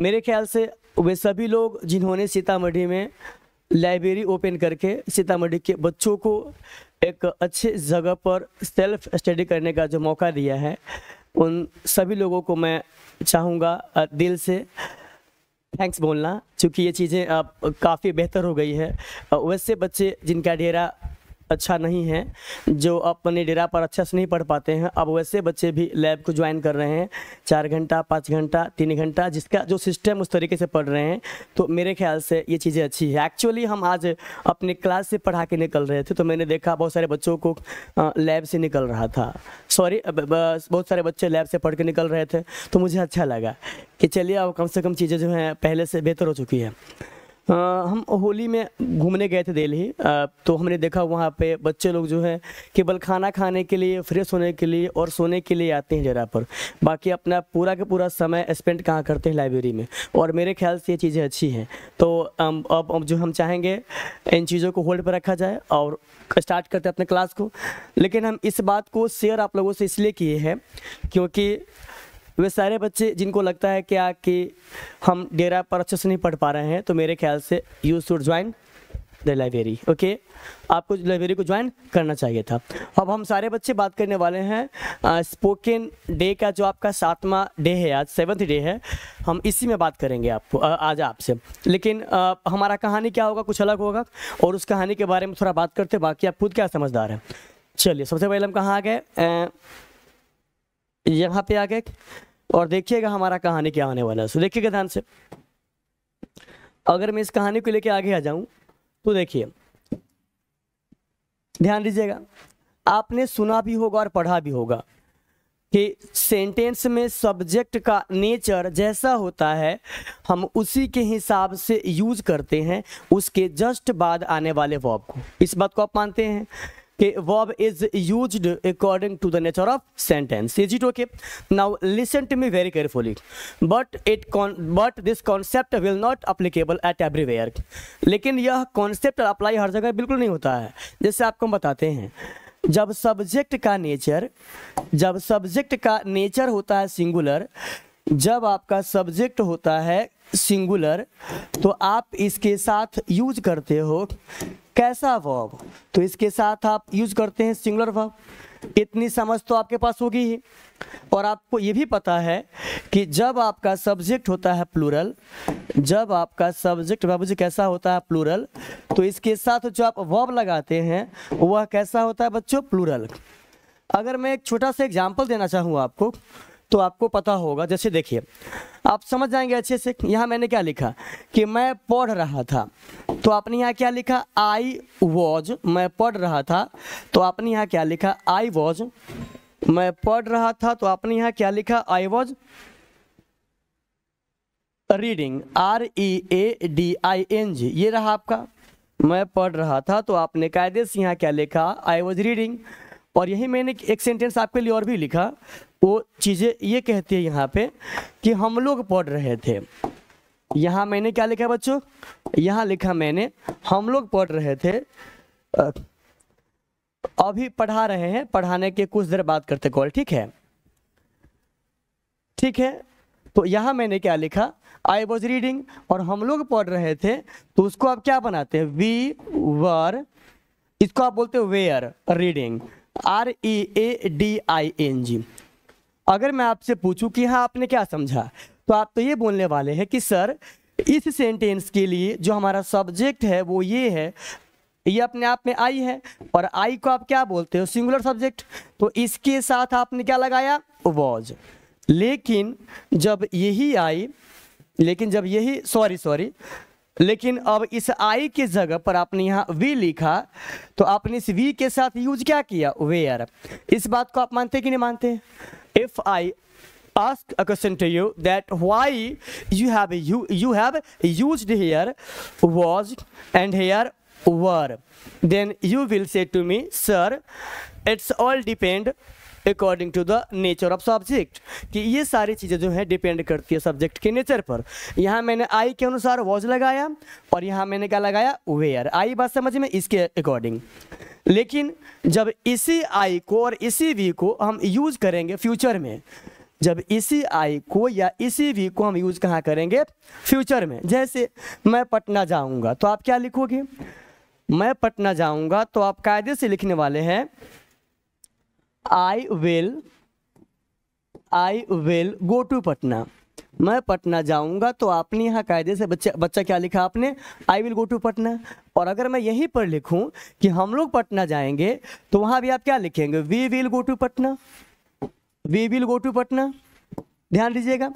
मेरे ख्याल से वे सभी लोग जिन्होंने सीतामढ़ी में लाइब्रेरी ओपन करके सीतामढ़ी के बच्चों को एक अच्छे जगह पर सेल्फ स्टडी करने का जो मौका दिया है उन सभी लोगों को मैं चाहूँगा दिल से थैंक्स बोलना क्योंकि ये चीज़ें अब काफ़ी बेहतर हो गई है वैसे बच्चे जिनका डेरा अच्छा नहीं है जो अपने डेरा पर अच्छे से नहीं पढ़ पाते हैं अब वैसे बच्चे भी लैब को ज्वाइन कर रहे हैं चार घंटा पाँच घंटा तीन घंटा जिसका जो सिस्टम उस तरीके से पढ़ रहे हैं तो मेरे ख्याल से ये चीज़ें अच्छी है एक्चुअली हम आज अपने क्लास से पढ़ा के निकल रहे थे तो मैंने देखा बहुत सारे बच्चों को लैब से निकल रहा था सॉरी बहुत सारे बच्चे लैब से पढ़ के निकल रहे थे तो मुझे अच्छा लगा कि चलिए अब कम से कम चीज़ें जो हैं पहले से बेहतर हो चुकी है आ, हम होली में घूमने गए थे दिल्ली तो हमने देखा वहाँ पे बच्चे लोग जो है केवल खाना खाने के लिए फ्रेश होने के लिए और सोने के लिए आते हैं जरा पर बाकी अपना पूरा का पूरा समय स्पेंड कहाँ करते हैं लाइब्रेरी में और मेरे ख्याल से ये चीज़ें अच्छी हैं तो अब जो हम चाहेंगे इन चीज़ों को होल्ड पर रखा जाए और स्टार्ट करते हैं अपने क्लास को लेकिन हम इस बात को शेयर आप लोगों से इसलिए किए हैं क्योंकि वे सारे बच्चे जिनको लगता है क्या कि हम डेरा पर अच्छे से नहीं पढ़ पा रहे हैं तो मेरे ख्याल से you should join the library okay आपको लाइब्रेरी को ज्वाइन करना चाहिए था अब हम सारे बच्चे बात करने वाले हैं स्पोकन डे का जो आपका सातवां डे है आज सेवन्थ डे है हम इसी में बात करेंगे आपको आज आपसे लेकिन आ, हमारा कहानी क्या होगा कुछ अलग होगा और उस कहानी के बारे में थोड़ा बात करते बाकी आप खुद क्या समझदार हैं चलिए सबसे पहले हम कहाँ आ गए यहाँ पे आ गए और देखिएगा हमारा कहानी क्या आने वाला है सो देखिएगा ध्यान से अगर मैं इस कहानी को लेकर आगे आ जाऊं तो देखिए ध्यान दीजिएगा आपने सुना भी होगा और पढ़ा भी होगा कि सेंटेंस में सब्जेक्ट का नेचर जैसा होता है हम उसी के हिसाब से यूज करते हैं उसके जस्ट बाद आने वाले वर्ब को इस बात को आप मानते हैं कि verb is use according to the nature of sentence is it okay now listen to me very carefully but it but this concept will not applicable at everywhere लेकिन यह कॉन्सेप्ट अप्लाई हर जगह बिल्कुल नहीं होता है जैसे आपको हम बताते हैं जब सब्जेक्ट का नेचर जब सब्जेक्ट का नेचर होता है सिंगुलर जब आपका सब्जेक्ट होता है सिंगुलर तो आप इसके साथ यूज करते हो कैसा वर्ब तो इसके साथ आप यूज करते हैं सिंगुलर वर्ब इतनी समझ तो आपके पास होगी ही और आपको ये भी पता है कि जब आपका सब्जेक्ट होता है प्लूरल जब आपका सब्जेक्ट जी कैसा होता है प्लूरल तो इसके साथ जो आप वर्ब लगाते हैं वह कैसा होता है बच्चों प्लूरल अगर मैं एक छोटा सा एग्जाम्पल देना चाहूँ आपको तो आपको पता होगा जैसे देखिए आप समझ जाएंगे अच्छे से यहाँ मैंने क्या लिखा कि मैं पढ़ रहा था तो आपने यहाँ क्या लिखा आई वॉज मैं पढ़ रहा था तो आपने यहाँ क्या लिखा आई वॉज मैं पढ़ रहा था तो आपने यहाँ क्या लिखा I was reading R E A D I N G ये रहा आपका मैं पढ़ रहा था तो आपने कायदे से यहाँ क्या लिखा आई वॉज रीडिंग और यही मैंने एक सेंटेंस आपके लिए और भी लिखा वो चीज़ें ये कहती है यहाँ पे कि हम लोग पढ़ रहे थे यहाँ मैंने क्या लिखा बच्चों यहाँ लिखा मैंने हम लोग पढ़ रहे थे अभी पढ़ा रहे हैं पढ़ाने के कुछ देर बात करते कॉल ठीक है ठीक है तो यहाँ मैंने क्या लिखा आई वॉज रीडिंग और हम लोग पढ़ रहे थे तो उसको आप क्या बनाते हैं वी वर इसको आप बोलते हो where reading R E A D I N G अगर मैं आपसे पूछूं कि हाँ आपने क्या समझा तो आप तो ये बोलने वाले हैं कि सर इस सेंटेंस के लिए जो हमारा सब्जेक्ट है वो ये है ये अपने आप में आई है और आई को आप क्या बोलते हो सिंगुलर सब्जेक्ट तो इसके साथ आपने क्या लगाया वॉज लेकिन जब यही आई लेकिन जब यही सॉरी सॉरी लेकिन अब इस आई के जगह पर आपने यहाँ वी लिखा तो आपने इस वी के साथ यूज क्या किया वेयर इस बात को आप मानते कि नहीं मानते if I ask a question to you that why you have you you have used here was and here were then you will say to me sir it's all depend According to the nature of subject, कि ये सारी चीज़ें जो है depend करती है subject के nature पर यहाँ मैंने I के अनुसार was लगाया और यहाँ मैंने क्या लगाया where. I बात समझ में इसके according. लेकिन जब इसी आई को और इसी वी को हम यूज करेंगे फ्यूचर में जब इसी आई को या इसी वी को हम यूज कहाँ करेंगे फ्यूचर में जैसे मैं पटना जाऊंगा तो आप क्या लिखोगे मैं पटना जाऊँगा तो आप कायदे से लिखने वाले हैं I will I will go to Patna मैं पटना जाऊंगा तो आपने यहाँ कायदे से बच्चा बच्चा क्या लिखा आपने I will go to Patna और अगर मैं यहीं पर लिखूं कि हम लोग पटना जाएंगे तो वहां भी आप क्या लिखेंगे we will go to Patna we will go to Patna ध्यान दीजिएगा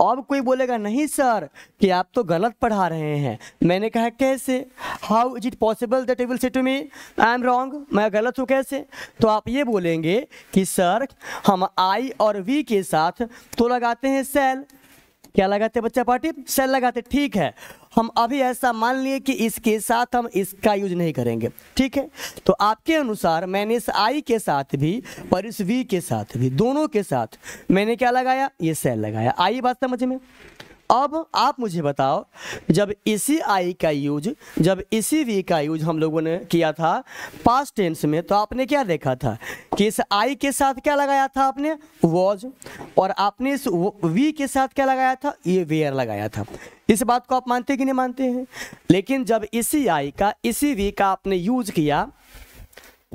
अब कोई बोलेगा नहीं सर कि आप तो गलत पढ़ा रहे हैं मैंने कहा कैसे how is it possible that will say to me I am wrong मैं गलत हूँ कैसे तो आप ये बोलेंगे कि सर हम आई और वी के साथ तो लगाते हैं सेल क्या लगाते बच्चा पार्टी सेल लगाते ठीक है हम अभी ऐसा मान लिए कि इसके साथ हम इसका यूज नहीं करेंगे ठीक है तो आपके अनुसार मैंने इस आई के साथ भी और इस वी के साथ भी दोनों के साथ मैंने क्या लगाया ये सेल लगाया आई बात समझ में अब आप मुझे बताओ जब इसी आई का यूज जब इसी वी का यूज हम लोगों ने किया था पास्ट टेंस में तो आपने क्या देखा था किस आई के साथ क्या लगाया था आपने वॉज और आपने इस वी के साथ क्या लगाया था ये वेयर लगाया था इस बात को आप मानते कि नहीं मानते हैं लेकिन जब इसी आई का इसी वी का आपने यूज किया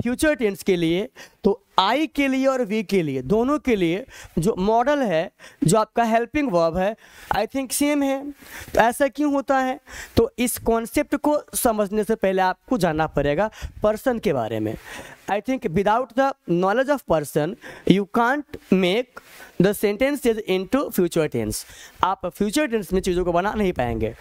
फ्यूचर टेंस के लिए तो आई के लिए और वी के लिए दोनों के लिए जो मॉडल है जो आपका हेल्पिंग वर्ब है आई थिंक सेम है तो ऐसा क्यों होता है तो इस कॉन्सेप्ट को समझने से पहले आपको जानना पड़ेगा पर्सन के बारे में I think without the knowledge of person you can't make the sentence is in to future tense आप फ्यूचर टेंस में चीज़ों को बना नहीं पाएंगे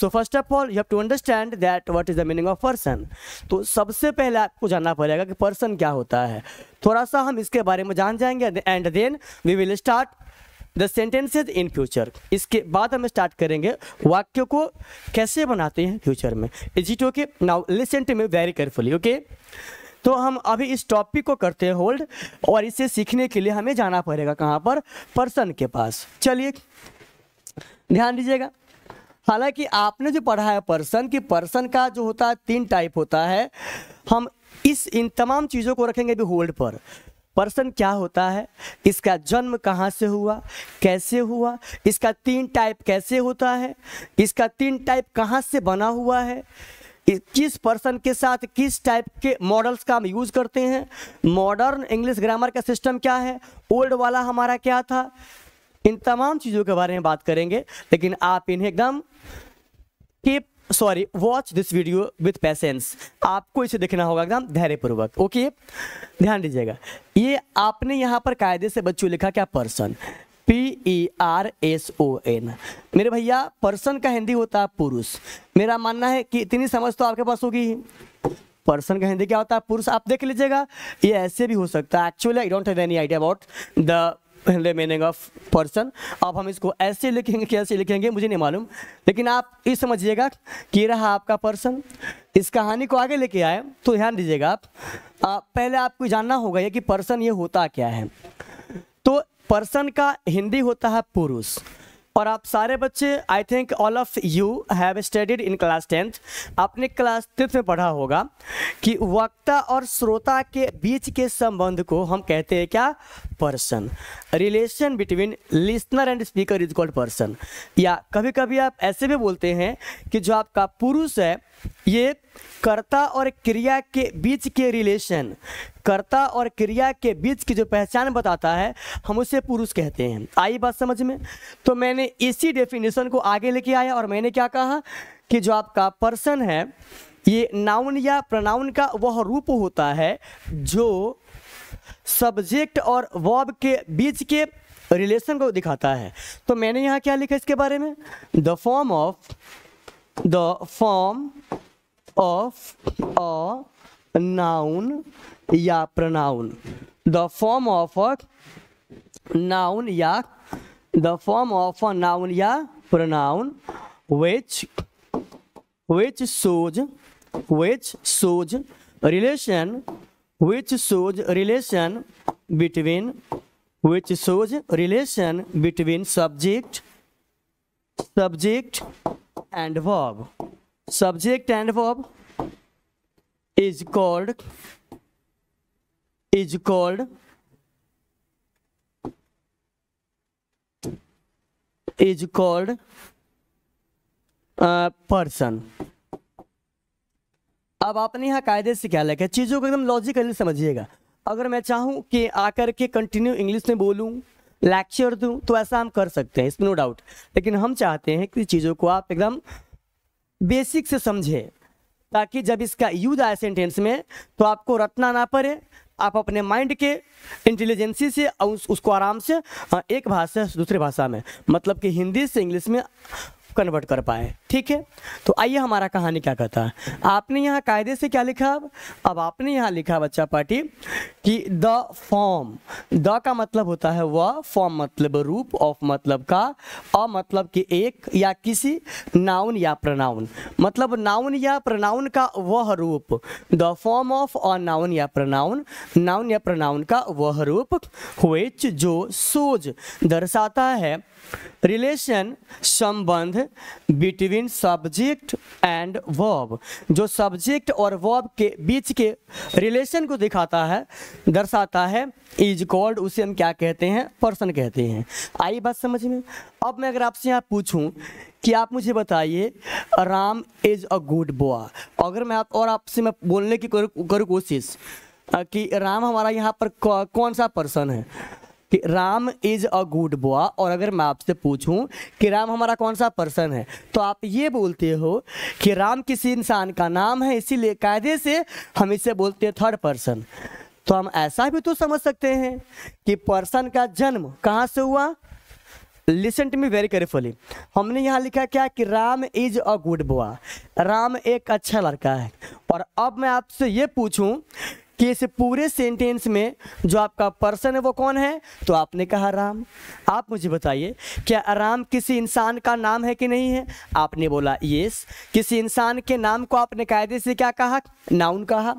so first of all you have to understand that what is the meaning of person तो सबसे पहले आपको जानना पड़ेगा कि पर्सन क्या होता है थोड़ा सा हम इसके बारे में जान जाएंगे and then we will start the sentences in future इसके बाद हम स्टार्ट करेंगे वाक्य को कैसे बनाते हैं फ्यूचर में is it okay now listen to me very carefully okay तो हम अभी इस टॉपिक को करते हैं होल्ड और इसे सीखने के लिए हमें जाना पड़ेगा कहाँ पर पर्सन के पास चलिए ध्यान दीजिएगा हालांकि आपने जो पढ़ा है पर्सन कि पर्सन का जो होता है तीन टाइप होता है हम इस इन तमाम चीज़ों को रखेंगे अभी होल्ड पर पर्सन क्या होता है इसका जन्म कहाँ से हुआ कैसे हुआ इसका तीन टाइप कैसे होता है इसका तीन टाइप कहाँ से बना हुआ है किस पर्सन के साथ किस टाइप के मॉडल्स का हम यूज़ करते हैं मॉडर्न इंग्लिश ग्रामर का सिस्टम क्या है ओल्ड वाला हमारा क्या था इन तमाम चीज़ों के बारे में बात करेंगे लेकिन आप इन्हें एकदम keep sorry watch this video with patience आपको इसे देखना होगा एकदम धैर्यपूर्वक ओके ध्यान दीजिएगा ये आपने यहाँ पर कायदे से बच्चों लिखा क्या person P E R S O N मेरे भैया पर्सन का हिंदी होता है पुरुष मेरा मानना है कि इतनी समझ तो आपके पास होगी ही पर्सन का हिंदी क्या होता है पुरुष आप देख लीजिएगा ये ऐसे भी हो सकता है actually I don't have any idea about the the meaning of person अब हम इसको ऐसे लिखेंगे कैसे लिखेंगे मुझे नहीं मालूम लेकिन आप ये समझिएगा कि रहा आपका पर्सन इस कहानी को आगे लेके आए तो ध्यान दीजिएगा आप आ, पहले आपको जानना होगा ये कि पर्सन ये होता क्या है पर्सन का हिंदी होता है पुरुष और आप सारे बच्चे I think all of you have studied in class tenth आपने क्लास टेंथ में पढ़ा होगा कि वक्ता और श्रोता के बीच के संबंध को हम कहते हैं क्या person relation between listener and speaker is called person या कभी कभी आप ऐसे भी बोलते हैं कि जो आपका पुरुष है ये कर्ता और क्रिया के बीच के रिलेशन कर्ता और क्रिया के बीच की जो पहचान बताता है हम उसे पुरुष कहते हैं आई बात समझ में तो मैंने इसी डेफिनेशन को आगे लेके आया और मैंने क्या कहा कि जो आपका पर्सन है ये नाउन या प्रनाउन का वह रूप होता है जो सब्जेक्ट और वॉब के बीच के रिलेशन को दिखाता है तो मैंने यहां क्या लिखा इसके बारे में the form of the form of a noun या pronoun the form of a noun या the form of a noun या pronoun which which shows which shows relation which shows relation between which shows relation between subject subject and verb subject and verb is called is called is called uh, person अब आपने यहाँ कायदे से क्या लगा चीज़ों को एकदम लॉजिकली समझिएगा अगर मैं चाहूँ कि आकर के कंटिन्यू इंग्लिश में बोलूँ लेक्चर दूँ तो ऐसा हम कर सकते हैं इसमें नो डाउट लेकिन हम चाहते हैं कि चीज़ों को आप एकदम बेसिक से समझें ताकि जब इसका यूज आए सेंटेंस में तो आपको रटना ना पड़े आप अपने माइंड के इंटेलिजेंसी से उस, उसको आराम से हाँ, एक भाषा से दूसरे भाषा में मतलब कि हिंदी से इंग्लिश में कन्वर्ट कर पाए ठीक है तो आइए हमारा कहानी क्या कहता है आपने यहाँ कायदे से क्या लिखा अब अब आपने यहाँ लिखा बच्चा पार्टी कि द फॉर्म द का मतलब होता है वह फॉर्म मतलब रूप ऑफ मतलब का अ मतलब कि एक या किसी नाउन या प्रनाउन मतलब नाउन या प्रनाउन का वह रूप the form of a noun या प्रनाउन नाउन या प्रनाउन का वह रूप हुएच जो सोज दर्शाता है रिलेशन संबंध बिटवीन सब्जेक्ट एंड वर्ब जो सब्जेक्ट और वर्ब के बीच के रिलेशन को दिखाता है दर्शाता है इज कॉल्ड उसे हम क्या कहते हैं पर्सन कहते हैं आई बात समझ में अब मैं अगर आपसे यहाँ पूछूं कि आप मुझे बताइए Ram is a good boy अगर मैं आप और आपसे मैं बोलने की करूँ कोशिश कि राम हमारा यहाँ पर कौन सा पर्सन है कि Ram is a good boy और अगर मैं आपसे पूछूं कि राम हमारा कौन सा पर्सन है तो आप ये बोलते हो कि राम किसी इंसान का नाम है इसीलिए कायदे से हम इसे बोलते हैं थर्ड पर्सन तो हम ऐसा भी तो समझ सकते हैं कि पर्सन का जन्म कहाँ से हुआ listen to me very carefully हमने यहाँ लिखा क्या कि Ram is a good boy Ram एक अच्छा लड़का है और अब मैं आपसे ये पूछूं कि इस पूरे सेंटेंस में जो आपका पर्सन है वो कौन है तो आपने कहा राम आप मुझे बताइए क्या राम किसी इंसान का नाम है कि नहीं है आपने बोला येस किसी इंसान के नाम को आपने कायदे से क्या कहा नाउन कहा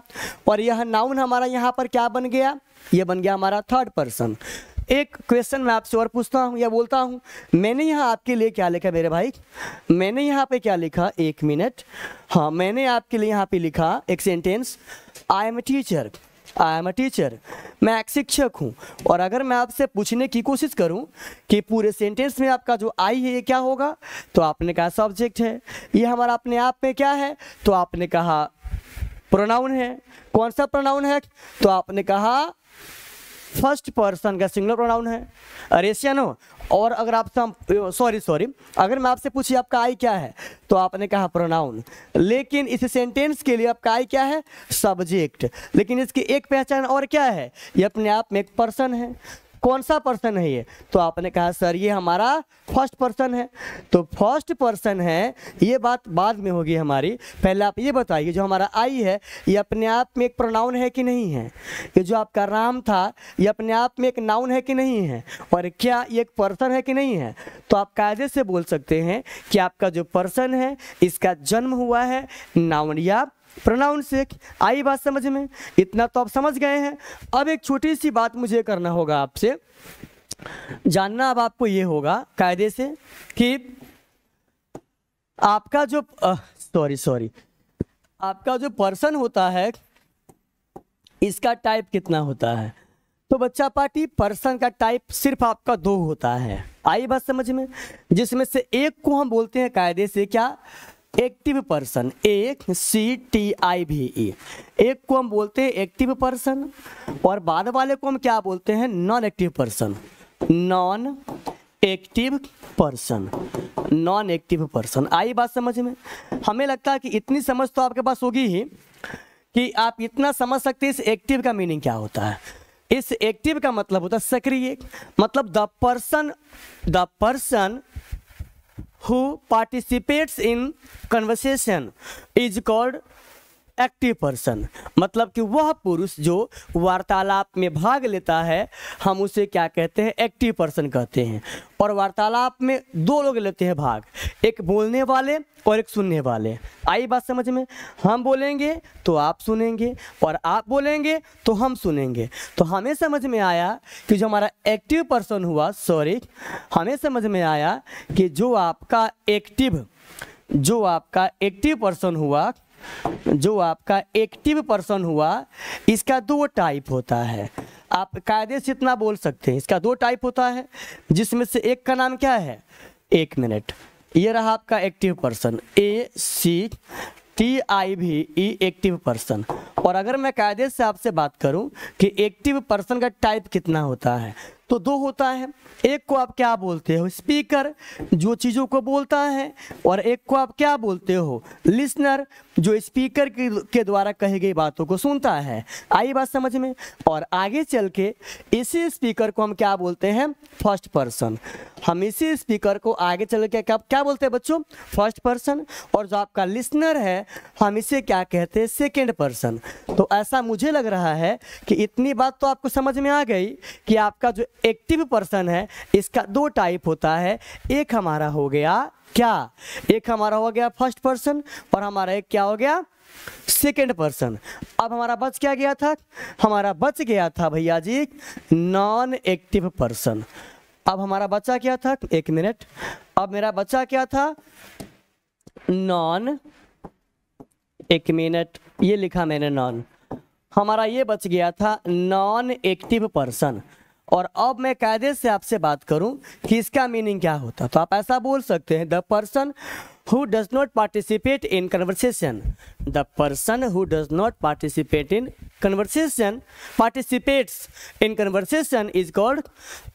और यह नाउन हमारा यहाँ पर क्या बन गया यह बन गया हमारा थर्ड पर्सन एक क्वेश्चन मैं आपसे और पूछता हूँ या बोलता हूँ मैंने यहाँ आपके लिए क्या लिखा मेरे भाई मैंने यहाँ पे क्या लिखा एक मिनट हाँ मैंने आपके लिए यहाँ पे लिखा एक sentence I am a teacher I am a teacher मैं एक शिक्षक हूँ और अगर मैं आपसे पूछने की कोशिश करूँ कि पूरे सेंटेंस में आपका जो आई है ये क्या होगा तो आपने कहा सब्जेक्ट है ये हमारा अपने आप में क्या है तो आपने कहा प्रोनाउन है कौन सा प्रोनाउन है तो आपने कहा फर्स्ट पर्सन का सिंगुलर प्रोनाउन है हो और अगर आपसे सॉरी सॉरी अगर मैं आपसे पूछी आपका आई क्या है तो आपने कहा प्रोनाउन लेकिन इस सेंटेंस के लिए आपका आई क्या है सब्जेक्ट लेकिन इसकी एक पहचान और क्या है ये अपने आप में एक पर्सन है कौन सा पर्सन है ये तो आपने कहा सर ये हमारा फर्स्ट पर्सन है तो फर्स्ट पर्सन है ये बात बाद में होगी हमारी पहले आप ये बताइए जो हमारा आई है ये अपने आप में एक प्रोनाउन है कि नहीं है ये जो आपका राम था ये अपने आप में एक नाउन है कि नहीं है और क्या ये एक पर्सन है कि नहीं है तो आप कायदे से बोल सकते हैं कि आपका जो पर्सन है इसका जन्म हुआ है नाउन या प्रोनाउन से आई बात समझ में इतना तो आप समझ गए हैं अब एक छोटी सी बात मुझे करना होगा आपसे जानना अब आपको ये होगा कायदे से कि आपका जो सॉरी सॉरी आपका जो पर्सन होता है इसका टाइप कितना होता है तो बच्चा पार्टी पर्सन का टाइप सिर्फ आपका दो होता है आई बात समझ में जिसमें से एक को हम बोलते हैं कायदे से क्या एक्टिव पर्सन एक सी टी आई भी ई एक को हम बोलते हैं एक्टिव पर्सन और बाद वाले को हम क्या बोलते हैं non active person non active person non active person आई बात समझ में हमें लगता है कि इतनी समझ तो आपके पास होगी ही कि आप इतना समझ सकते हैं इस एक्टिव का मीनिंग क्या होता है इस एक्टिव का मतलब होता है सक्रिय मतलब the person the person who participates in conversation is called active person मतलब कि वह पुरुष जो वार्तालाप में भाग लेता है हम उसे क्या कहते हैं एक्टिव पर्सन कहते हैं और वार्तालाप में दो लोग लेते हैं भाग एक बोलने वाले और एक सुनने वाले आई बात समझ में हम बोलेंगे तो आप सुनेंगे और आप बोलेंगे तो हम सुनेंगे तो हमें समझ में आया कि जो हमारा एक्टिव पर्सन हुआ सॉरी हमें समझ में आया कि जो आपका एक्टिव जो आपका एक्टिव पर्सन हुआ जो आपका एक्टिव पर्सन हुआ इसका दो टाइप होता है आप कायदे से इतना बोल सकते हैं इसका दो टाइप होता है जिसमें से एक का नाम क्या है एक मिनट ये रहा आपका active person A C T I V E active person और अगर मैं कायदे से आपसे बात करूं कि एक्टिव पर्सन का टाइप कितना होता है तो दो होता है एक को आप क्या बोलते हो स्पीकर जो चीज़ों को बोलता है और एक को आप क्या बोलते हो लिसनर जो स्पीकर के द्वारा कही गई बातों को सुनता है आई बात समझ में और आगे चल के इसी स्पीकर को हम क्या बोलते हैं फर्स्ट पर्सन हम इसी स्पीकर को आगे चल के क्या क्या बोलते हैं बच्चों फर्स्ट पर्सन और जो आपका लिसनर है हम इसे क्या कहते हैं सेकेंड पर्सन तो ऐसा मुझे लग रहा है कि इतनी बात तो आपको समझ में आ गई कि आपका जो एक्टिव पर्सन है इसका दो टाइप होता है एक हमारा हो गया क्या एक हमारा हो गया फर्स्ट पर्सन और हमारा एक क्या हो गया सेकेंड पर्सन अब हमारा बच क्या गया था हमारा बच गया था भैया जी नॉन एक्टिव पर्सन अब हमारा बच्चा क्या था एक मिनट अब मेरा बच्चा क्या था नॉन एक मिनट ये लिखा मैंने नॉन हमारा ये बच गया था नॉन एक्टिव पर्सन और अब मैं कायदे से आपसे बात करूं कि इसका मीनिंग क्या होता तो आप ऐसा बोल सकते हैं the person who does not participate in conversation the person who does not participate in conversation participates in conversation is called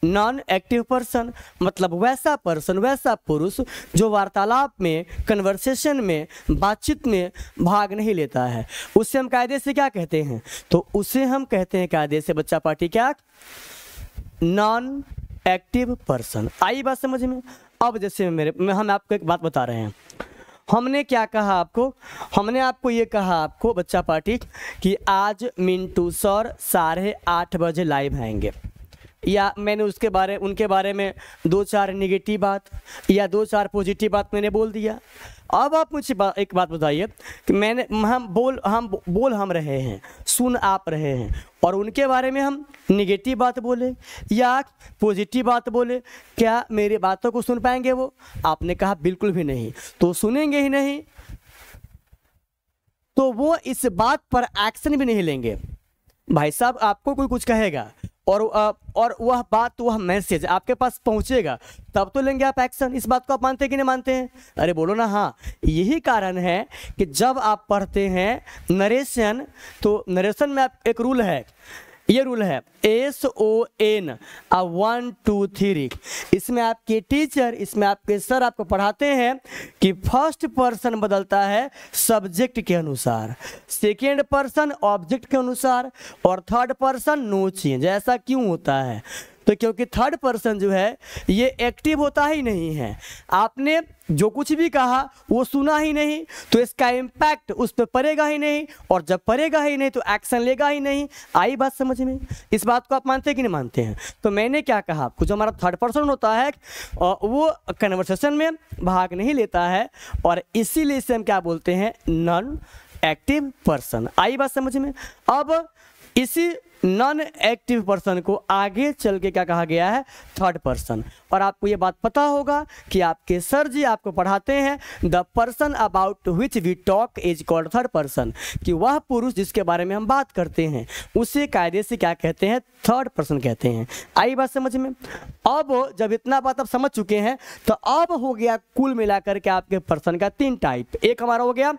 non active person मतलब वैसा पर्सन वैसा पुरुष जो वार्तालाप में कन्वर्सेशन में बातचीत में भाग नहीं लेता है उसे हम कायदे से क्या कहते हैं तो उसे हम कहते हैं कायदे से बच्चा पार्टी क्या नॉन एक्टिव पर्सन आई बात समझ में अब जैसे मेरे हम आपको एक बात बता रहे हैं हमने क्या कहा आपको हमने आपको ये कहा आपको बच्चा पार्टी कि आज मिंटू सर साढ़े आठ बजे लाइव आएंगे या मैंने उसके बारे उनके बारे में दो चार निगेटिव बात या दो चार पॉजिटिव बात मैंने बोल दिया अब आप मुझे बा, एक बात बताइए कि मैंने हम बोल हम बोल हम रहे हैं सुन आप रहे हैं और उनके बारे में हम निगेटिव बात बोले या पॉजिटिव बात बोले क्या मेरी बातों को सुन पाएंगे वो आपने कहा बिल्कुल भी नहीं तो सुनेंगे ही नहीं तो वो इस बात पर एक्शन भी नहीं लेंगे भाई साहब आपको कोई कुछ कहेगा और और वह बात वह मैसेज आपके पास पहुंचेगा तब तो लेंगे आप एक्शन इस बात को आप मानते कि नहीं मानते हैं अरे बोलो ना हाँ यही कारण है कि जब आप पढ़ते हैं नरेशन तो नरेशन में आप एक रूल है ये रूल है एस ओ एन अब वन टू थ्री इसमें आपके टीचर इसमें आपके सर आपको पढ़ाते हैं कि फर्स्ट पर्सन बदलता है सब्जेक्ट के अनुसार सेकेंड पर्सन ऑब्जेक्ट के अनुसार और थर्ड पर्सन नो चेंज ऐसा क्यों होता है तो क्योंकि थर्ड पर्सन जो है ये एक्टिव होता ही नहीं है आपने जो कुछ भी कहा वो सुना ही नहीं तो इसका इम्पैक्ट उस पर पड़ेगा ही नहीं और जब पड़ेगा ही नहीं तो एक्शन लेगा ही नहीं आई बात समझ में इस बात को आप मानते कि नहीं मानते हैं तो मैंने क्या कहा आपको जो हमारा थर्ड पर्सन होता है वो कन्वर्सेशन में भाग नहीं लेता है और इसीलिए इसे हम क्या बोलते हैं नॉन एक्टिव पर्सन आई बात समझ में अब इसी नॉन एक्टिव पर्सन को आगे चल के क्या कहा गया है थर्ड पर्सन और आपको ये बात पता होगा कि आपके सर जी आपको पढ़ाते हैं the person about which we talk is called third person कि वह पुरुष जिसके बारे में हम बात करते हैं उसे कायदे से क्या कहते हैं थर्ड पर्सन कहते हैं आई बात समझ में अब जब इतना बात आप समझ चुके हैं तो अब हो गया कुल मिलाकर के आपके पर्सन का तीन टाइप एक हमारा हो गया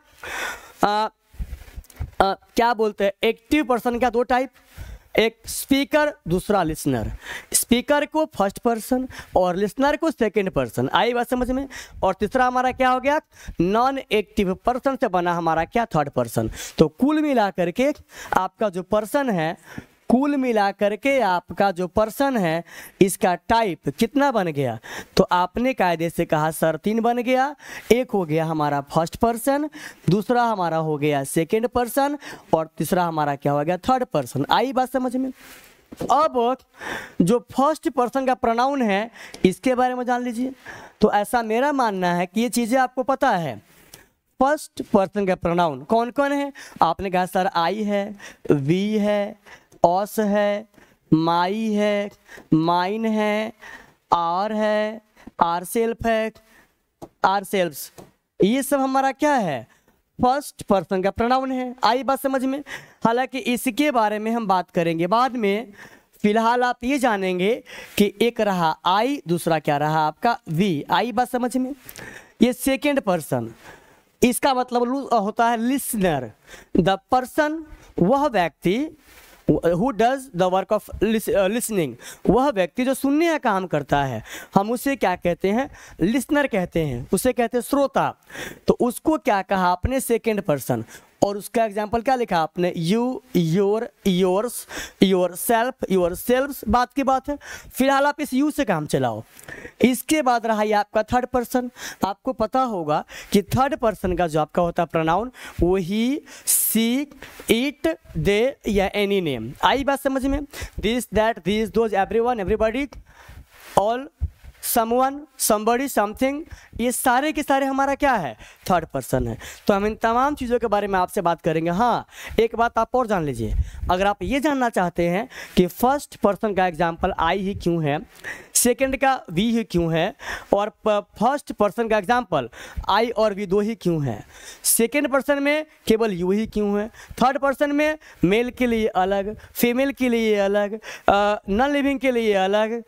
आ, आ, क्या बोलते हैं एक्टिव पर्सन का दो टाइप एक स्पीकर दूसरा लिसनर स्पीकर को फर्स्ट पर्सन और लिसनर को सेकंड पर्सन आई बात समझ में और तीसरा हमारा क्या हो गया नॉन एक्टिव पर्सन से बना हमारा क्या थर्ड पर्सन तो कुल मिला करके आपका जो पर्सन है कुल मिलाकर के आपका जो पर्सन है इसका टाइप कितना बन गया तो आपने कायदे से कहा सर तीन बन गया एक हो गया हमारा फर्स्ट पर्सन दूसरा हमारा हो गया सेकेंड पर्सन और तीसरा हमारा क्या हो गया थर्ड पर्सन आई बात समझ में अब जो फर्स्ट पर्सन का प्रोनाउन है इसके बारे में जान लीजिए तो ऐसा मेरा मानना है कि ये चीज़ें आपको पता है फर्स्ट पर्सन का प्रोनाउन कौन कौन है आपने कहा सर आई है वी है औस है माई है माइन है आर है आर सेल्फ है आर सेल्फ्स ये सब हमारा क्या है फर्स्ट पर्सन का प्रणाउन है आई बात समझ में हालांकि इसके बारे में हम बात करेंगे बाद में फिलहाल आप ये जानेंगे कि एक रहा आई दूसरा क्या रहा आपका वी आई बात समझ में ये सेकेंड पर्सन इसका मतलब होता है लिसनर द पर्सन वह व्यक्ति who does the work of listening वह व्यक्ति जो सुनने का काम करता है हम उसे क्या कहते हैं लिसनर कहते हैं उसे कहते हैं श्रोता तो उसको क्या कहा अपने सेकेंड पर्सन और उसका एग्जाम्पल क्या लिखा आपने you your yours yourself yourself बात की बात है फिलहाल आप इस यू से काम चलाओ इसके बाद रहा ये आपका थर्ड पर्सन आपको पता होगा कि थर्ड पर्सन का जो आपका होता है वो वही सी इट दे या एनी नेम आई बात समझ में this that this those everyone everybody all someone somebody something ये सारे के सारे हमारा क्या है थर्ड पर्सन है तो हम इन तमाम चीज़ों के बारे में आपसे बात करेंगे हाँ एक बात आप और जान लीजिए अगर आप ये जानना चाहते हैं कि फर्स्ट पर्सन का एग्जाम्पल आई ही क्यों है सेकेंड का वी ही क्यों है और फर्स्ट पर्सन का एग्जाम्पल आई और वी दो ही क्यों है सेकेंड पर्सन में केवल यू ही क्यों है थर्ड पर्सन में मेल के लिए अलग फीमेल के लिए अलग नॉन लिविंग के लिए अलग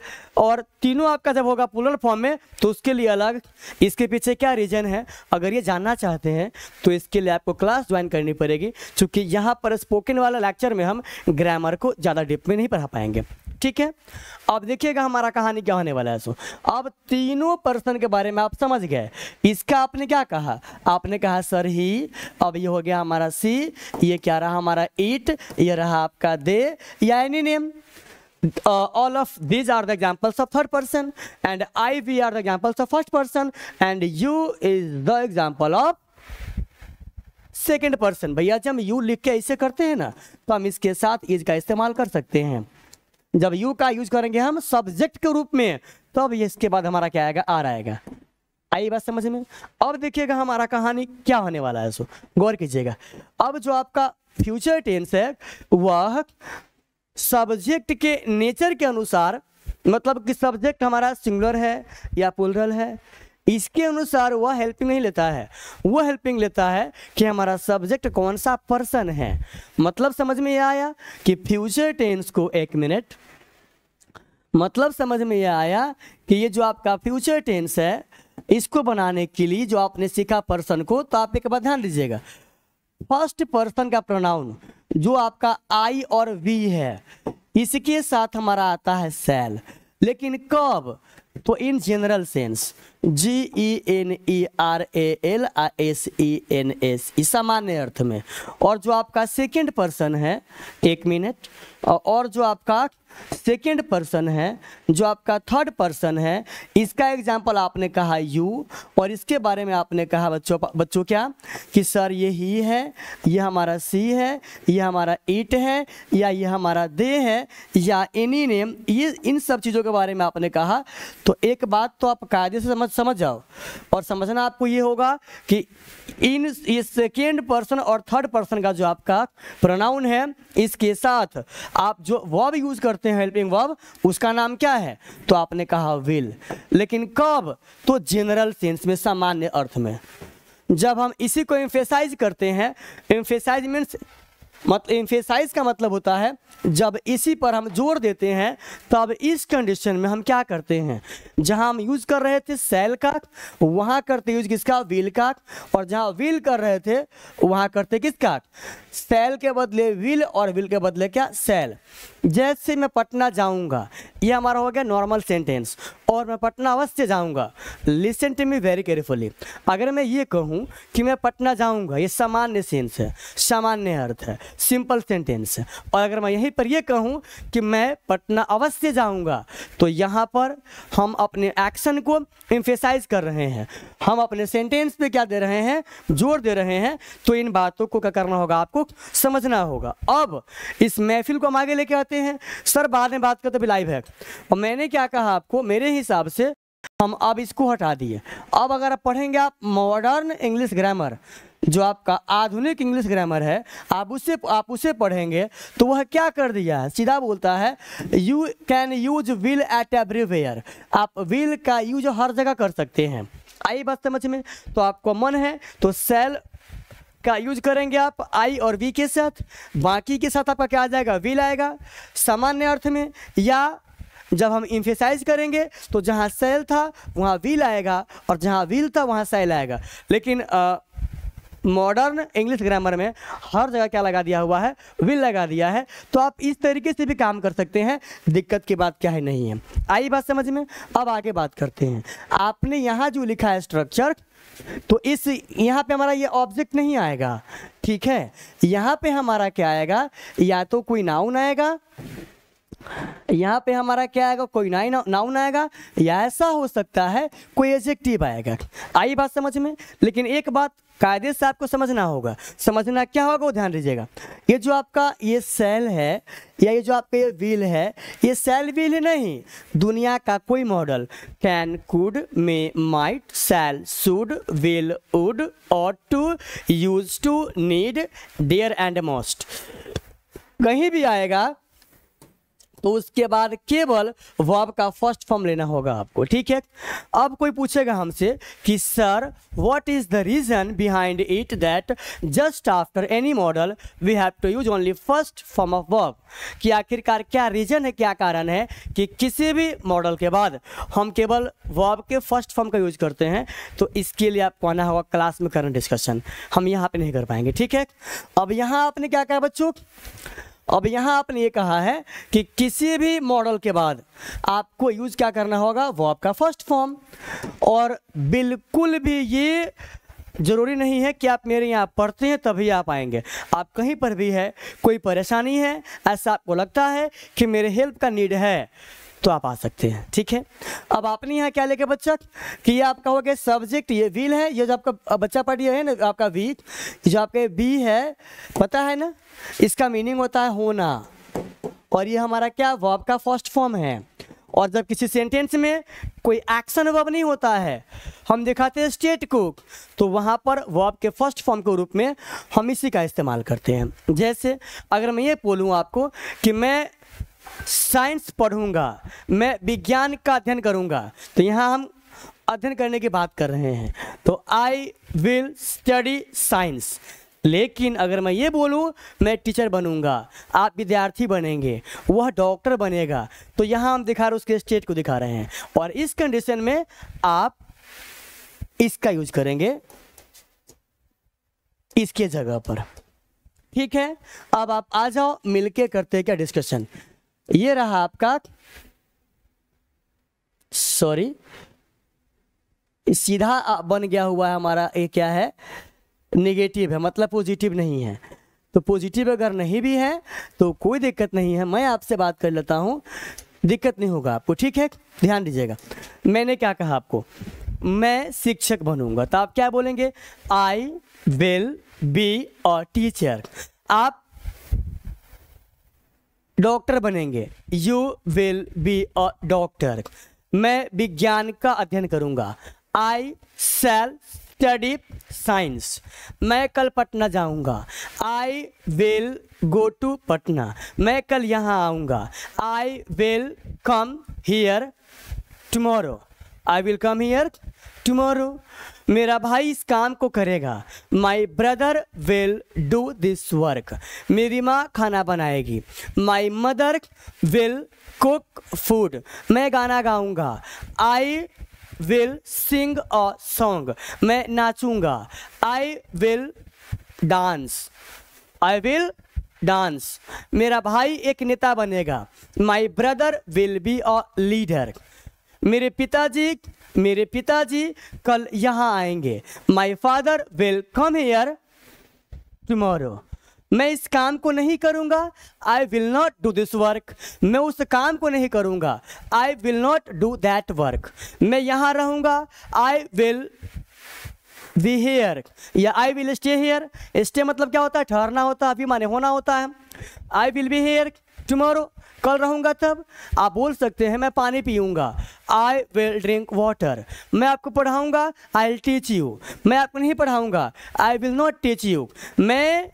और तीनों आपका जब होगा पुलर फॉर्म में तो उसके लिए अलग इसके पीछे क्या रीजन है अगर ये जानना चाहते हैं तो इसके लिए आपको क्लास ज्वाइन करनी पड़ेगी चूँकि यहाँ पर स्पोकन वाला लेक्चर में हम ग्रामर को ज़्यादा डिप में नहीं पढ़ा पाएंगे ठीक है अब देखिएगा हमारा कहानी क्या होने वाला है सो अब तीनों पर्सन के बारे में आप समझ गए इसका आपने क्या कहा आपने कहा सर ही अब ये हो गया हमारा सी ये क्या रहा हमारा इट ये रहा आपका दे या any name all of these are the examples of third person and I we are the examples of first person and you is the example of second person भैया जब हम यू लिख के ऐसे करते हैं ना तो हम इसके साथ इसका इस्तेमाल कर सकते हैं जब यू का यूज करेंगे हम सब्जेक्ट के रूप में तो अब इसके बाद हमारा क्या आएगा आर आएगा आई बात समझ में अब देखिएगा हमारा कहानी क्या होने वाला है सो गौर कीजिएगा अब जो आपका फ्यूचर टेंस है वह सब्जेक्ट के नेचर के अनुसार मतलब कि सब्जेक्ट हमारा सिंगुलर है या पुलरल है इसके अनुसार वह हेल्पिंग नहीं लेता है वह हेल्पिंग लेता है कि हमारा सब्जेक्ट कौन सा पर्सन है मतलब समझ में आया कि फ्यूचर टेंस को एक मिनट मतलब समझ में यह आया कि ये जो आपका फ्यूचर टेंस है इसको बनाने के लिए जो आपने सीखा पर्सन को तो आप एक बार ध्यान दीजिएगा फर्स्ट पर्सन का प्रोनाउन जो आपका आई और वी है इसके साथ हमारा आता है सेल लेकिन कब तो in general sense G E N E R A L S E N S इस सामान्य अर्थ में और जो आपका सेकंड पर्सन है एक मिनट और जो आपका सेकेंड पर्सन है जो आपका थर्ड पर्सन है इसका एग्जाम्पल आपने कहा यू और इसके बारे में आपने कहा बच्चों बच्चों क्या कि सर ये ही है ये हमारा सी है ये हमारा इट है या ये हमारा दे है या एनी नेम ये इन सब चीज़ों के बारे में आपने कहा तो एक बात तो आप कायदे से समझ समझ जाओ और समझना आपको ये होगा कि इन ये सेकेंड पर्सन और थर्ड पर्सन का जो आपका प्रोनाउन है इसके साथ आप जो वॉब यूज़ करते सकते हैं हेल्पिंग वर्ब उसका नाम क्या है तो आपने कहा विल लेकिन कब तो जनरल सेंस में सामान्य अर्थ में जब हम इसी को इम्फेसाइज करते हैं इम्फेसाइज मीन्स मत इन्फेसाइज का मतलब होता है जब इसी पर हम जोर देते हैं तब इस कंडीशन में हम क्या करते हैं जहां हम यूज कर रहे थे सेल का वहां करते यूज किसका व्हील का और जहां व्हील कर रहे थे वहां करते किसका सेल के बदले व्हील और व्हील के बदले क्या सेल जैसे मैं पटना जाऊंगा ये हमारा हो गया नॉर्मल सेंटेंस और मैं पटना अवश्य जाऊंगा listen to me very carefully अगर मैं ये कहूँ कि मैं पटना जाऊंगा ये सामान्य सेंस है सामान्य अर्थ है सिंपल सेंटेंस है और अगर मैं यहीं पर ये कहूँ कि मैं पटना अवश्य जाऊंगा तो यहाँ पर हम अपने एक्शन को इम्फेसाइज कर रहे हैं हम अपने सेंटेंस पे क्या दे रहे हैं जोर दे रहे हैं तो इन बातों को क्या करना होगा आपको समझना होगा अब इस महफिल को हम आगे लेके आते हैं सर बाद में बात करते भी लाइव है और मैंने क्या कहा आपको मेरे हिसाब से हम अब इसको हटा दिए अब अगर आप पढ़ेंगे आप मॉडर्न इंग्लिश ग्रामर जो आपका आधुनिक इंग्लिश ग्रामर है आप उसे आप उसे पढ़ेंगे तो वह क्या कर दिया है सीधा बोलता है you can use will at everywhere आप विल का यूज हर जगह कर सकते हैं आई बात समझ में तो आपको मन है तो सेल का यूज करेंगे आप आई और वी के साथ बाकी के साथ आपका क्या आ जाएगा विल आएगा सामान्य अर्थ में या जब हम इम्फेसाइज करेंगे तो जहाँ सेल था वहाँ विल आएगा और जहाँ विल था वहाँ सेल आएगा लेकिन मॉडर्न इंग्लिश ग्रामर में हर जगह क्या लगा दिया हुआ है विल लगा दिया है तो आप इस तरीके से भी काम कर सकते हैं दिक्कत की बात क्या है नहीं है आई बात समझ में अब आगे बात करते हैं आपने यहाँ जो लिखा है स्ट्रक्चर तो इस यहाँ पे हमारा ये ऑब्जेक्ट नहीं आएगा ठीक है यहाँ पे हमारा क्या आएगा या तो कोई नाउन आएगा यहाँ पे हमारा क्या आएगा कोई नाइन नाउन आएगा या ऐसा हो सकता है कोई एजेक्टिव आएगा आई बात समझ में लेकिन एक बात कायदे से आपको समझना होगा समझना क्या होगा वो ध्यान दीजिएगा ये जो आपका ये सेल है या ये जो आपका ये व्हील है ये सेल व्हील नहीं दुनिया का कोई model can could may might shall should will would ought to use to need dare and must कहीं भी आएगा तो उसके बाद केवल वर्ब का फर्स्ट फॉर्म लेना होगा आपको ठीक है अब कोई पूछेगा हमसे कि sir what is the reason behind it that just after any model we have to use only first form of verb कि आखिरकार क्या रीजन है क्या कारण है कि किसी भी मॉडल के बाद हम केवल वर्ब के फर्स्ट फॉर्म का यूज करते हैं तो इसके लिए आपको आना होगा क्लास में करना डिस्कशन हम यहाँ पे नहीं कर पाएंगे ठीक है अब यहाँ आपने क्या कहा बच्चों अब यहाँ आपने ये कहा है कि किसी भी मॉडल के बाद आपको यूज क्या करना होगा वो आपका फर्स्ट फॉर्म और बिल्कुल भी ये जरूरी नहीं है कि आप मेरे यहाँ पढ़ते हैं तभी आप आएंगे आप कहीं पर भी है कोई परेशानी है ऐसा आपको लगता है कि मेरे हेल्प का नीड है तो आप आ सकते हैं ठीक है अब आपने यहाँ क्या लेके बच्चा कि ये आपका हो गया सब्जेक्ट ये विल है ये जो आपका बच्चा पढ़ है ना आपका वी जो आपके बी है पता है ना इसका मीनिंग होता है होना और ये हमारा क्या वर्ब का फर्स्ट फॉर्म है और जब किसी सेंटेंस में कोई एक्शन वर्ब नहीं होता है हम दिखाते हैं स्टेट को तो वहाँ पर वर्ब के फर्स्ट फॉर्म के रूप में हम इसी का इस्तेमाल करते हैं जैसे अगर मैं ये बोलूँ आपको कि मैं साइंस पढ़ूंगा मैं विज्ञान का अध्ययन करूंगा तो यहाँ हम अध्ययन करने की बात कर रहे हैं तो आई विल स्टडी साइंस लेकिन अगर मैं ये बोलूँ मैं टीचर बनूंगा आप विद्यार्थी बनेंगे वह डॉक्टर बनेगा तो यहाँ हम दिखा रहे उसके स्टेट को दिखा रहे हैं और इस कंडीशन में आप इसका यूज करेंगे इसके जगह पर ठीक है अब आप आ जाओ मिलके करते क्या डिस्कशन ये रहा आपका सॉरी सीधा बन गया हुआ है हमारा ये क्या है निगेटिव है मतलब पॉजिटिव नहीं है तो पॉजिटिव अगर नहीं भी है तो कोई दिक्कत नहीं है मैं आपसे बात कर लेता हूँ दिक्कत नहीं होगा आपको ठीक है ध्यान दीजिएगा मैंने क्या कहा आपको मैं शिक्षक बनूंगा तो आप क्या बोलेंगे आई विल बी और टीचर आप डॉक्टर बनेंगे you will be a doctor मैं विज्ञान का अध्ययन करूंगा आई सेल स्टडी साइंस मैं कल पटना जाऊंगा I will go to Patna मैं कल यहाँ आऊँगा I will come here tomorrow I will come here tomorrow मेरा भाई इस काम को करेगा my brother will do this work मेरी माँ खाना बनाएगी my mother will cook food मैं गाना गाऊंगा I will sing a song मैं नाचूंगा I will dance I will dance मेरा भाई एक नेता बनेगा my brother will be a leader मेरे पिताजी मेरे पिताजी कल यहाँ आएंगे my father will come here tomorrow मैं इस काम को नहीं करूँगा I will not do this work मैं उस काम को नहीं करूँगा I will not do that work मैं यहाँ रहूँगा आई विल दी हेयर या I will stay here stay मतलब क्या होता है ठहरना होता है अभी माने होना होता है I will be here tomorrow कल रहूँगा तब आप बोल सकते हैं मैं पानी पीऊँगा आई विल ड्रिंक वाटर मैं आपको पढ़ाऊँगा आई विल टीच यू मैं आपको नहीं पढ़ाऊँगा I will not teach you मैं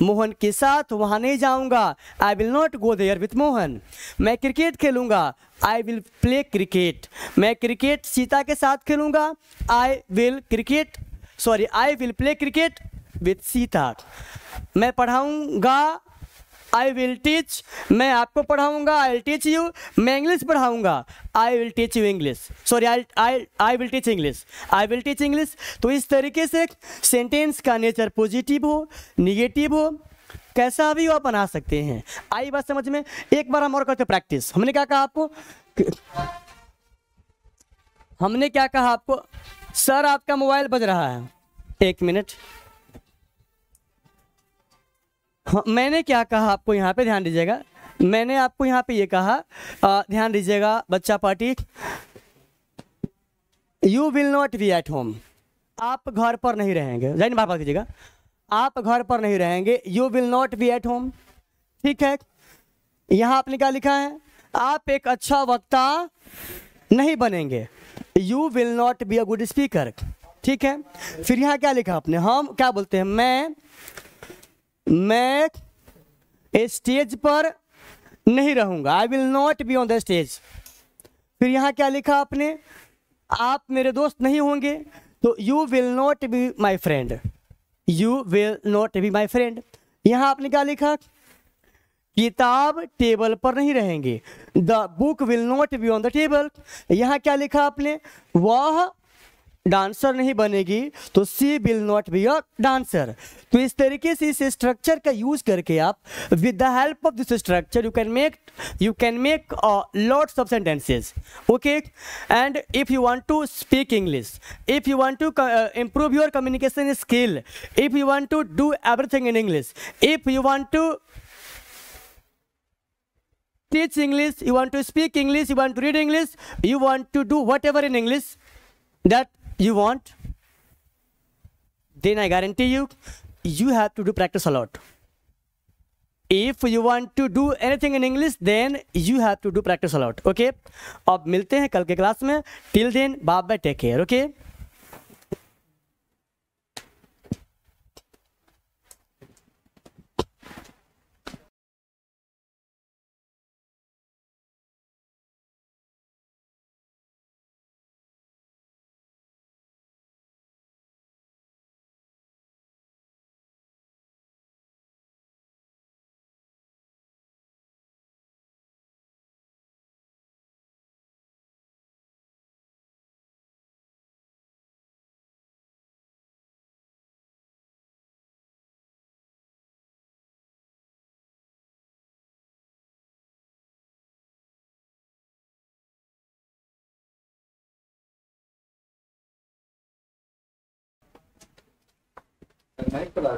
मोहन के साथ वहाँ नहीं जाऊँगा I will not go there with Mohan मैं क्रिकेट खेलूँगा आई विल प्ले क्रिकेट मैं क्रिकेट सीता के साथ खेलूँगा I will cricket sorry I will play cricket with Sita मैं पढ़ाऊँगा आई विल टीच मैं आपको पढ़ाऊंगा आई विल टीच यू मैं इंग्लिश पढ़ाऊंगा I will teach you English sorry I I I will teach English I will teach English तो इस तरीके से सेंटेंस का नेचर पॉजिटिव हो निगेटिव हो कैसा भी हो आप बना सकते हैं आई बात समझ में एक बार हम और करते प्रैक्टिस हमने क्या कहा आपको हमने क्या कहा आपको सर आपका मोबाइल बज रहा है एक मिनट हाँ, मैंने क्या कहा आपको यहाँ पे ध्यान दीजिएगा मैंने आपको यहाँ पे ये कहा आ, ध्यान दीजिएगा बच्चा party you will not be at home आप घर पर नहीं रहेंगे जैन बाबा कीजिएगा आप घर पर नहीं रहेंगे you will not be at home ठीक है यहाँ आपने क्या लिखा है आप एक अच्छा वक्ता नहीं बनेंगे you will not be a good speaker ठीक है फिर यहाँ क्या लिखा आपने हम क्या बोलते हैं मैं मैं स्टेज पर नहीं रहूंगा I will not be on the stage फिर यहाँ क्या लिखा आपने आप मेरे दोस्त नहीं होंगे तो you will not be my friend you will not be my friend यहाँ आपने क्या लिखा किताब टेबल पर नहीं रहेंगे the book will not be on the table यहाँ क्या लिखा आपने वह डांसर नहीं बनेगी तो she will not be a dancer तो इस तरीके से इस स्ट्रक्चर का यूज करके आप with the help of this structure you can make you can make lots of sentences okay and if you want to speak English if you want to improve your communication skill if you want to do everything in English if you want to teach english you want to speak english you want to read english you want to do whatever in english that you want, then I guarantee you, you have to do practice a lot. If you want to do anything in English, then you have to do practice a lot. Okay? अब मिलते हैं कल के class में Till then, bye bye, take care. Okay? connect, but I